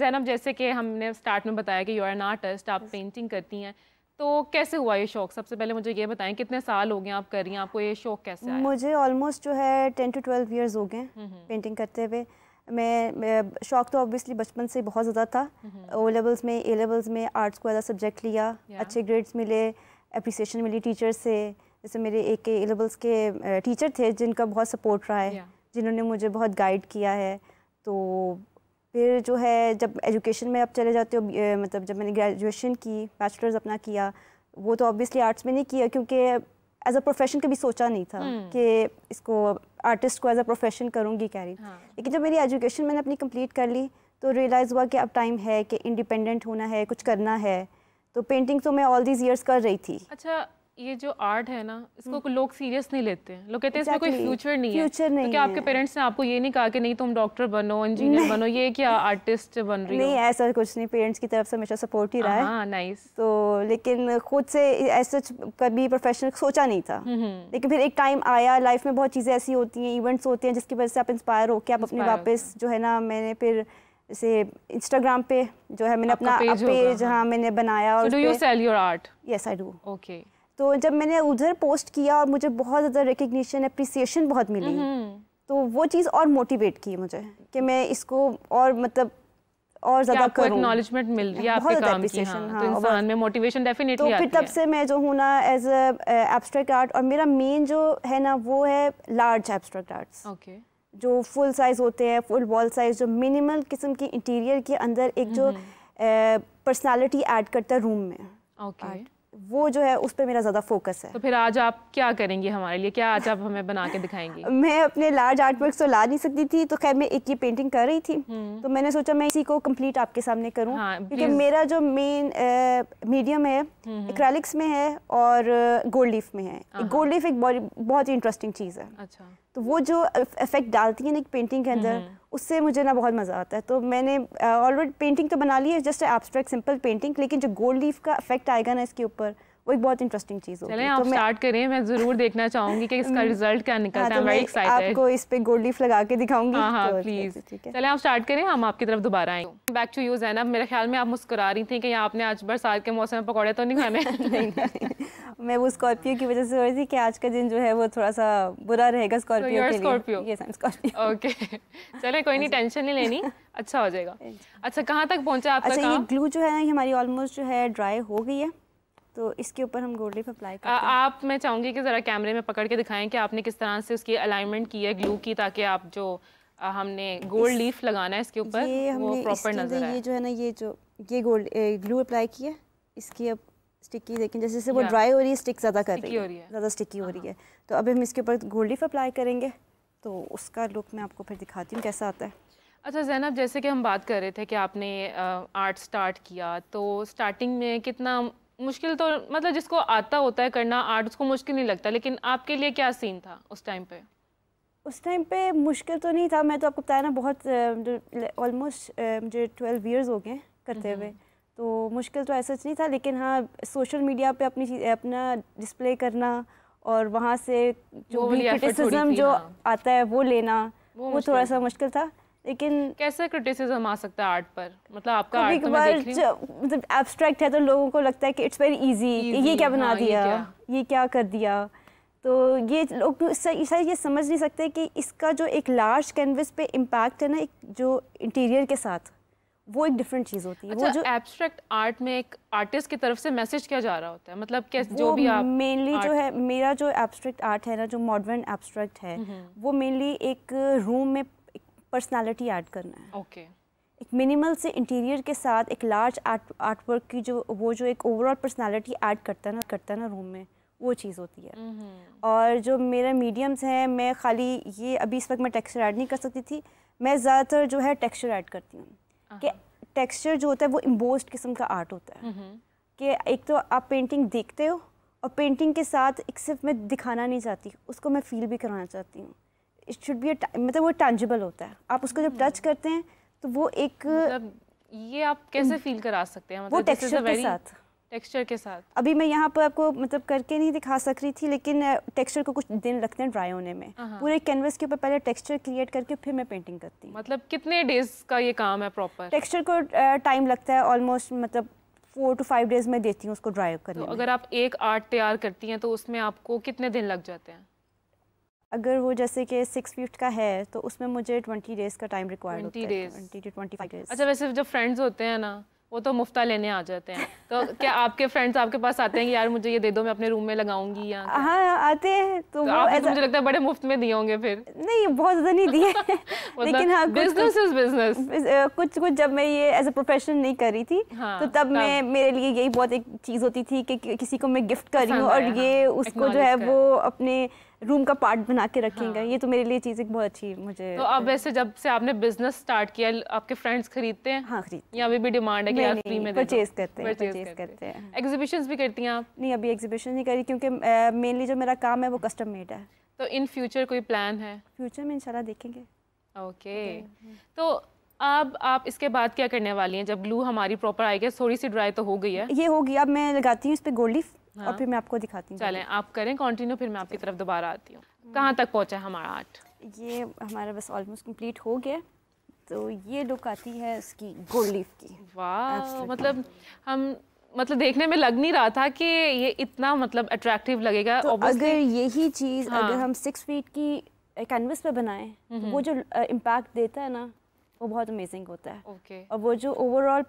जैनब जैसे कि हमने स्टार्ट में बताया कि यू आर एन आर्टिस्ट आप पेंटिंग करती हैं तो कैसे हुआ ये शौक सबसे पहले मुझे ये बताएं कितने साल हो गए आप कर रही हैं आपको ये शौक कैसे आया मुझे ऑलमोस्ट जो है टेन टू ट्वेल्व इयर्स हो गए पेंटिंग हम्म, हम्म। करते हुए मैं, मैं शौक तो ऑब्वियसली बचपन से बहुत ज़्यादा था ओ हम्म, लेवल्स में ए लेवल्स में आर्ट्स को ज़्यादा सब्जेक्ट लिया अच्छे ग्रेड्स मिले अप्रिसिएशन मिली टीचर से जैसे मेरे एक ए लेवल्स के टीचर थे जिनका बहुत सपोर्ट रहा है जिन्होंने मुझे बहुत गाइड किया है तो फिर जो है जब एजुकेशन में आप चले जाते हो मतलब जब मैंने ग्रेजुएशन की बैचलर्स अपना किया वो तो ऑब्वियसली आर्ट्स में नहीं किया क्योंकि एज अ प्रोफेशन कभी सोचा नहीं था हम्म। कि इसको आर्टिस्ट को एज अ प्रोफेशन करूँगी कैरी हाँ। लेकिन जब मेरी एजुकेशन मैंने अपनी कंप्लीट कर ली तो रियलाइज़ हुआ कि अब टाइम है कि इंडिपेंडेंट होना है कुछ करना है तो पेंटिंग तो मैं ऑल दीज ईयर्स कर रही थी अच्छा ये जो आर्ट है ना इसको हम्म। लोग सीरियस नहीं लेते हैं लोग कहते हैं इसमें कोई फ्यूचर नहीं फ्यूचर है तो नहीं तो क्या आपके पेरेंट्स ने आपको ये नहीं कहा कि नहीं तुम डॉक्टर बनो इंजीनियर बनो ये क्या आर्टिस्ट बन रही नहीं हो? ऐसा कुछ नहीं पेरेंट्स की तरफ से हमेशा सपोर्ट ही रहा है हाँ नाइस तो लेकिन खुद से ऐसा कभी प्रोफेशनल सोचा नहीं था हम्म, हम्म। लेकिन फिर एक टाइम आया लाइफ में बहुत चीज़ें ऐसी होती हैं इवेंट्स होते हैं जिसकी वजह से आप इंस्पायर होकर आप अपने वापस जो है ना मैंने फिर से इंस्टाग्राम पे जो है मैंने अपना पेज, पेज हाँ मैंने बनाया और do you sell your art yes I do okay तो जब मैंने उधर पोस्ट किया और मुझे बहुत ज़्यादा रिकग्निशन अप्रिसिएशन बहुत मिली हम्म। तो वो चीज़ और मोटिवेट की मुझे कि मैं इसको और मतलब और ज्यादा करूं एक्नॉलेजमेंट मिल रही है बहुत ज्यादा अप्रिसिएशन हाँ, तो हाँ, इंसान में मोटिवेशन डेफिनेटली तो फिर तब से मैं जो हूँ ना एज एब्स्ट्रैक्ट आर्ट और मेरा मेन जो है ना वो है लार्ज एब्स्ट्रैक्ट आर्ट्स ओके जो फुल साइज होते हैं फुल वॉल साइज जो मिनिमल किस्म की इंटीरियर के अंदर एक जो पर्सनालिटी हम्म। ऐड करता है रूम में ओके वो जो है उस पर मेरा ज़्यादा फोकस है तो फिर आज आप क्या करेंगे हमारे लिए क्या आज आप हमें बना के दिखाएंगे मैं अपने लार्ज आर्ट वर्क तो ला नहीं सकती थी तो खैर मैं एक ये पेंटिंग कर रही थी हम्म। तो मैंने सोचा मैं इसी को कम्प्लीट आपके सामने करूँ हाँ, क्योंकि मेरा जो मेन मीडियम है इक्रेलिक्स हम्म, हम्म। में है और गोल्ड लीफ में है गोल्ड लीफ एक हाँ। बहुत ही इंटरेस्टिंग चीज़ है अच्छा तो वो जो इफेक्ट डालती है ना एक पेंटिंग के अंदर उससे मुझे ना बहुत मज़ा आता है तो मैंने ऑलरेडी पेंटिंग तो बना ली है जस्ट एब्स्ट्रैक्ट सिंपल पेंटिंग लेकिन जो गोल्ड लीफ का इफेक्ट आएगा ना इसके ऊपर वो एक बहुत इंटरेस्टिंग चीज़ होगी तो आप तो स्टार्ट करें मैं ज़रूर देखना चाहूँगी कि इसका रिजल्ट क्या निकलता हाँ, है तो मैं एक्साइटेड आपको इस पे गोल्ड लीफ लगा के दिखाऊंगी हाँ हाँ प्लीज़ तो अच्छा, अच्छा, ठीक है चले आप स्टार्ट करें हम आपकी तरफ दोबारा आए बैक टू यू जैनब मेरे ख्याल में आप मुस्कुरा रही थी कि आपने आज बरसात के मौसम में पकौड़े तो नहीं खाने मैं वो स्कॉर्पियो की वजह से हो रही थी कि आज का दिन जो है वो थोड़ा सा बुरा रहेगा Scorpio so, Scorpio yes I Scorpio okay चले कोई नहीं टेंशन नहीं लेनी अच्छा हो जाएगा अच्छा कहाँ तक पहुँचा आपका अच्छा ये ग्लू जो है ये हमारी ऑलमोस्ट जो है ड्राई हो गई है तो इसके ऊपर हम गोल्ड लीफ अप्लाई करते हैं आप मैं चाहूंगी कि ज़रा कैमरे में पकड़ के दिखाएं कि आपने किस तरह से उसकी अलाइनमेंट की है ग्लू की ताकि आप जो हमने गोल्ड लीफ लगाना है इसके ऊपर वो प्रॉपर नजर आए ये जो है ना ये जो ये गोल्ड ग्लू अप्लाई किया इसकी अब स्टिकी देखें जैसे जैसे वो ड्राई हो रही है स्टिक ज़्यादा कर रही है ज़्यादा स्टिकी हो रही हाँ, है हाँ। तो अभी हम इसके ऊपर गोल्ड लीफ अप्लाई करेंगे तो उसका लुक मैं आपको फिर दिखाती हूँ कैसा आता है अच्छा जैनब जैसे कि हम बात कर रहे थे कि आपने आर्ट स्टार्ट किया तो स्टार्टिंग में कितना मुश्किल तो मतलब जिसको आता होता है करना आर्ट उसको मुश्किल नहीं लगता लेकिन आपके लिए क्या सीन था उस टाइम पे उस टाइम पे मुश्किल तो नहीं था मैं तो आपको बताया ना बहुत ऑलमोस्ट मुझे ट्वेल्व ईयर्स हो गए करते हम्म, हम्म। हुए तो मुश्किल तो ऐसा नहीं था लेकिन हाँ सोशल मीडिया पे अपनी चीज़ अपना डिस्प्ले करना और वहाँ से जो भी क्रिटिसिज्म जो हाँ। आता है वो लेना वो, वो थोड़ा सा मुश्किल था लेकिन कैसे क्रिटिसिज्म आ सकता है आर्ट पर मतलब आपका आर्ट तो मतलब एब्स्ट्रैक्ट है तो लोगों को लगता है कि इट्स वेरी इजी ये क्या बना हाँ, दिया ये क्या? ये क्या कर दिया तो ये लोग शायद ये समझ नहीं सकते कि इसका जो एक लार्ज कैनवस पे इम्पैक्ट है ना एक जो इंटीरियर के साथ वो एक डिफरेंट चीज़ होती है अच्छा, वो जो एब्स्ट्रैक्ट आर्ट में एक आर्टिस्ट की तरफ से मैसेज क्या जा रहा होता है मतलब कैसे जो भी आप मेनली जो है मेरा जो एब्स्ट्रैक्ट आर्ट है ना जो मॉडर्न एब्स्ट्रैक्ट है वो मेनली एक रूम में पर्सनालिटी ऐड करना है ओके okay. एक मिनिमल से इंटीरियर के साथ एक लार्ज आर्ट आर्टवर्क वर्क की जो वो जो एक ओवरऑल पर्सनालिटी ऐड करता ना करता ना रूम में वो चीज़ होती है और जो मेरा मीडियम्स हैं मैं खाली ये अभी इस वक्त मैं टेक्सचर ऐड नहीं कर सकती थी मैं ज़्यादातर जो है टेक्सचर ऐड करती हूँ कि टेक्सचर uh-huh. जो होता है वो इम्बोस्ड किस्म का आर्ट होता है mm-hmm. कि एक तो आप पेंटिंग देखते हो और पेंटिंग के साथ एक सिर्फ मैं दिखाना नहीं चाहती उसको मैं फील भी कराना चाहती हूँ इट शुड बी मतलब वो टेंजिबल होता है आप उसको जब टच mm-hmm. करते हैं तो वो एक मतलब ये आप कैसे फील करा सकते हैं मतलब वो टेक्सचर के साथ टेक्सचर के साथ अभी मैं यहाँ पर आपको मतलब करके नहीं दिखा सक रही थी लेकिन टेक्सचर को कुछ दिन लगते हैं ड्राई होने में हाँ, हाँ। पूरे कैनवस के ऊपर पहले टेक्सचर क्रिएट करके फिर मैं पेंटिंग करती हूँ मतलब कितने डेज का ये काम है प्रॉपर टेक्सचर को टाइम लगता है ऑलमोस्ट मतलब फोर टू फाइव डेज में देती हूँ उसको ड्राई करने तो अगर आप एक आर्ट तैयार करती हैं तो उसमें आपको कितने दिन लग जाते हैं अगर वो जैसे कि सिक्स फीट का है तो उसमें मुझे ट्वेंटी डेज का टाइम रिक्वायर्ड होता है twenty to twenty five days अच्छा वैसे जब फ्रेंड्स होते हैं ना वो तो मुफ्ता लेने आ जाते हैं तो क्या आपके फ्रेंड्स आपके पास आते हैं कि यार मुझे ये दे दो मैं अपने रूम में लगाऊंगी या हाँ आते हैं तो, तो आप तो मुझे लगता है बड़े मुफ्त में दिए होंगे फिर नहीं बहुत ज़्यादा नहीं दिए मतलब लेकिन हाँ बिजनेस इज बिजनेस कुछ कुछ जब मैं ये एज ए प्रोफेशन नहीं कर रही थी हाँ, तो तब मैं मेरे लिए यही बहुत एक चीज़ होती थी कि किसी को मैं गिफ्ट कर रही हूँ और हाँ, ये उसको जो है वो अपने रूम का पार्ट बना के रखेंगे हाँ। ये तो मेरे लिए चीज़ एक बहुत अच्छी मुझे तो अब वैसे जब से आपने बिजनेस स्टार्ट किया आपके फ्रेंड्स खरीदते हैं हाँ खरीद या अभी भी डिमांड है कि आप फ्री में परचेज करते हैं परचेज करते हैं एग्जीबिशंस भी करती हैं आप नहीं अभी एग्जीबिशन नहीं करी क्योंकि मेनली जो मेरा काम है वो कस्टम मेड है तो इन फ्यूचर कोई प्लान है फ्यूचर में इंशाल्लाह देखेंगे ओके तो अब आप इसके बाद क्या करने वाली हैं जब ग्लू हमारी प्रॉपर आएगी थोड़ी सी ड्राई तो हो गई है ये होगी अब मैं लगाती हूँ इस पर गोल्ड लीफ हाँ। और फिर मैं आपको दिखाती हूँ चलें आप करें कंटिन्यू फिर मैं आपकी तरफ दोबारा आती हूँ कहाँ तक पहुँचा है हमारा आर्ट ये हमारा बस ऑलमोस्ट कंप्लीट हो गया तो ये लुक आती है इसकी गोल्ड लीफ की वाह मतलब हम मतलब देखने में लग नहीं रहा था कि ये इतना मतलब अट्रैक्टिव लगेगा तो अगर यही चीज़ हाँ। अगर हम सिक्स फीट की कैनवस पे बनाएं तो हम्म। वो जो इम्पैक्ट देता है ना वो बहुत अमेजिंग होता है ओके। और वो जो ओवरऑल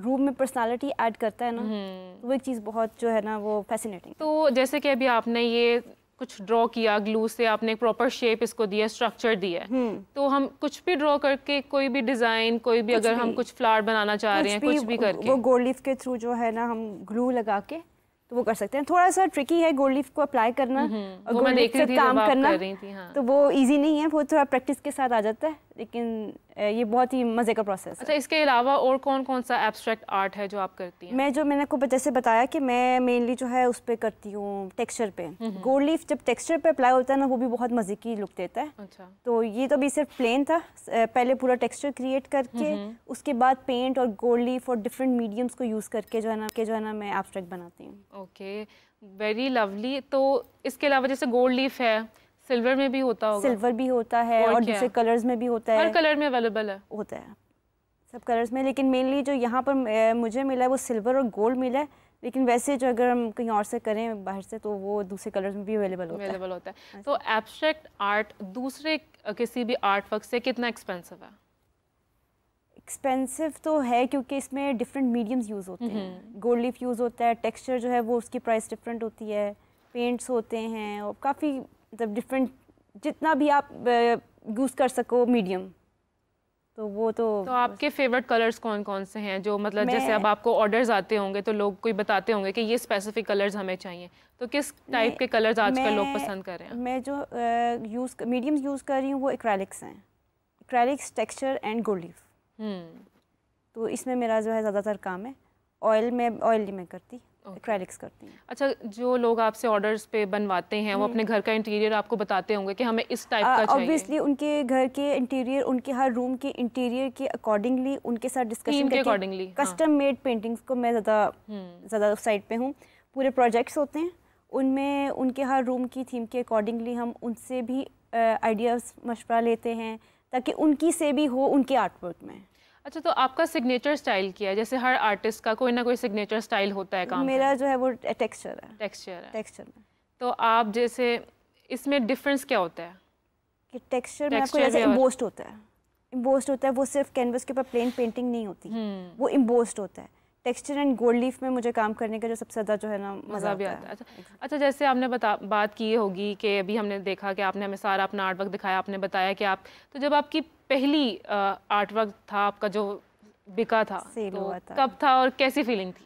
रूम में पर्सनालिटी ऐड करता है ना हम्म। तो वो एक चीज़ बहुत जो है ना वो फैसिनेटिंग तो जैसे कि अभी आपने ये कुछ ड्रॉ किया ग्लू से आपने एक प्रॉपर शेप इसको दिया स्ट्रक्चर दिया है हम्म। तो हम कुछ भी ड्रॉ करके कोई भी डिज़ाइन कोई भी अगर भी, हम कुछ फ्लावर बनाना चाह रहे हैं कुछ भी करके वो गोल्ड लीफ के थ्रू जो है ना हम ग्लू लगा के तो वो कर सकते हैं थोड़ा सा ट्रिकी है गोल्ड लीफ को अप्लाई करना और गोल्ड लीफ से काम करना कर हाँ। तो वो इजी नहीं है वो थोड़ा प्रैक्टिस के साथ आ जाता है लेकिन ये बहुत ही मज़े का प्रोसेस अच्छा है। इसके अलावा और कौन कौन सा एब्स्ट्रैक्ट आर्ट है जो आप करती हैं मैं जो मैंने आपको जैसे बताया कि मैं मेनली जो है उस पर करती हूँ टेक्सचर पे गोल्ड हम्म, लीफ हम्म। जब टेक्सचर पे अप्लाई होता है ना वो भी बहुत मज़े की लुक देता है अच्छा तो ये तो अभी सिर्फ प्लेन था पहले पूरा टेक्स्चर क्रिएट करके हम्म, उसके बाद पेंट और गोल्ड लीफ और डिफरेंट मीडियम्स को यूज़ करके जो है ना के जो है ना मैं एब्स्ट्रैक्ट बनाती हूँ ओके वेरी लवली तो इसके अलावा जैसे गोल्ड लीफ है सिल्वर में भी होता होगा सिल्वर भी होता है और, और दूसरे कलर्स में भी होता है हर कलर में अवेलेबल है होता है सब कलर्स में लेकिन मेनली जो यहाँ पर मुझे मिला है वो सिल्वर और गोल्ड मिला है लेकिन वैसे जो अगर हम कहीं और से करें बाहर से तो वो दूसरे कलर्स में भी अवेलेबल होता है होता है तो एब्स्ट्रैक्ट आर्ट दूसरे किसी भी आर्ट वर्क से कितना एक्सपेंसिव है एक्सपेंसिव तो है क्योंकि इसमें डिफरेंट मीडियम्स यूज़ होते हैं गोल्ड लीफ यूज़ होता है टेक्सचर जो है वो उसकी प्राइस डिफरेंट होती है पेंट्स होते हैं और काफ़ी मतलब डिफरेंट जितना भी आप यूज़ कर सको मीडियम तो वो तो तो आपके फेवरेट कलर्स कौन कौन से हैं जो मतलब जैसे अब आपको ऑर्डर्स आते होंगे तो लोग कोई बताते होंगे कि ये स्पेसिफिक कलर्स हमें चाहिए तो किस टाइप के कलर्स आजकल लोग पसंद कर रहे हैं मैं जो यूज़ मीडियम यूज़ कर रही हूँ वो इक्रैलिक्स हैं acrylics texture and gold leaf तो इसमें मेरा जो है ज़्यादातर काम है ऑयल में ऑयल मैं करती एक्रेलिक्स करती हैं अच्छा जो लोग आपसे ऑर्डर्स पे बनवाते हैं वो हम्म। अपने घर का इंटीरियर आपको बताते होंगे कि हमें इस टाइप का चाहिए ऑब्वियसली उनके घर के इंटीरियर उनके हर रूम के इंटीरियर के अकॉर्डिंगली उनके साथ डिस्कशन करके अकॉर्डिंगली कस्टम मेड पेंटिंग्स को मैं ज़्यादा हम्म। ज़्यादा साइड पर हूँ पूरे प्रोजेक्ट्स होते हैं उनमें उनके हर रूम की थीम के अकॉर्डिंगली हम उनसे भी आइडियाज़ मशवरा लेते हैं ताकि उनकी से भी हो उनके आर्ट वर्क में अच्छा तो आपका सिग्नेचर स्टाइल क्या है जैसे हर आर्टिस्ट का कोई ना कोई सिग्नेचर स्टाइल होता है काम मेरा जो है वो टेक्सचर है टेक्सचर है टेक्सचर तो आप जैसे इसमें डिफरेंस क्या होता है कि टेक्सचर में आपको जैसे इम्बोस्ड होता है इम्बोस्ड होता है वो सिर्फ कैनवस के ऊपर प्लेन पेंटिंग नहीं होती हम्म। वो इम्बोस्ड होता है टेक्सचर एंड गोल्ड लीफ में मुझे काम करने का जो सबसे ज़्यादा जो है ना मज़ा भी आता है अच्छा अच्छा जैसे आपने बता बात की होगी कि अभी हमने देखा कि आपने हमें सारा अपना आर्ट वर्क दिखाया आपने बताया कि आप तो जब आपकी पहली आर्ट वर्क था आपका जो बिका था सेल तो हुआ था कब था और कैसी फीलिंग थी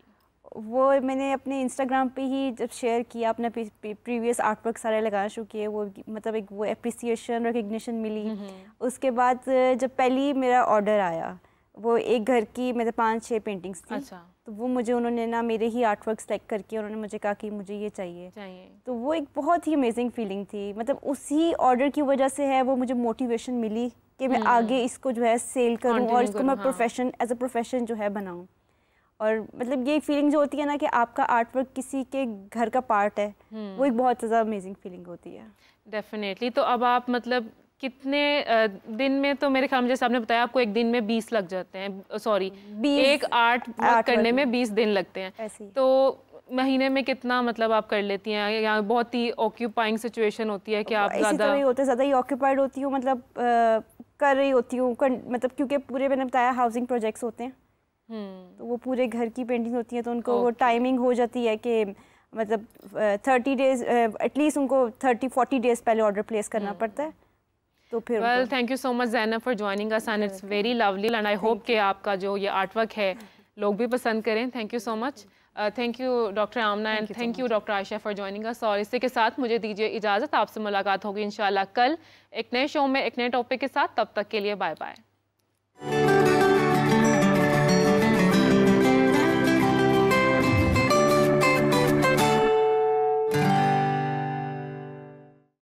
वो मैंने अपने इंस्टाग्राम पे ही जब शेयर किया अपने प्रीवियस आर्टवर्क सारे लगाना शुरू किए वो मतलब एक वो अप्रिसिएशन रिकग्निशन मिली हम्म, हम्म। उसके बाद जब पहली मेरा ऑर्डर आया वो एक घर की मतलब पाँच छः पेंटिंग्स थी अच्छा तो वो मुझे उन्होंने ना मेरे ही आर्ट वर्क सेलेक्ट करके उन्होंने मुझे कहा कि मुझे ये चाहिए चाहिए तो वो एक बहुत ही अमेजिंग फीलिंग थी मतलब उसी ऑर्डर की वजह से है वो मुझे मोटिवेशन मिली कि मैं हम्म। आगे इसको जो है सेल करूँ और इसको मैं प्रोफेशन एज अ प्रोफेशन जो है बनाऊँ और मतलब ये फीलिंग जो होती है ना कि आपका आर्ट वर्क किसी के घर का पार्ट है हम्म। वो एक बहुत ज़्यादा अमेजिंग फीलिंग होती है डेफिनेटली तो अब आप मतलब कितने दिन में तो मेरे ख्याल जैसे आपने बताया आपको एक दिन में बीस लग जाते हैं सॉरी एक आर्ट करने में बीस दिन लगते हैं तो महीने में कितना मतलब आप कर लेती हैं या बहुत ही ऑक्यूपाइंग सिचुएशन होती है कि आप ज़्यादा होते ज़्यादा ही ऑक्यूपाइड होती हूँ मतलब आ, कर रही होती हूँ मतलब क्योंकि पूरे मैंने बताया हाउसिंग प्रोजेक्ट्स होते हैं हम्म। तो वो पूरे घर की पेंटिंग होती है तो उनको वो टाइमिंग हो जाती है कि मतलब थर्टी डेज एटलीस्ट उनको थर्टी फोर्टी डेज पहले ऑर्डर प्लेस करना हम्म। पड़ता है तो फिर well thank you so much Zainab for joining us and it's very lovely and I hope कि आपका जो ये आर्टवर्क है लोग भी पसंद करें thank you so much thank you doctor Amna and thank you doctor Ayesha for joining us और इसी के साथ मुझे दीजिए इजाज़त आपसे मुलाकात होगी इन कल एक नए शो में एक नए टॉपिक के साथ तब तक के लिए बाय बाय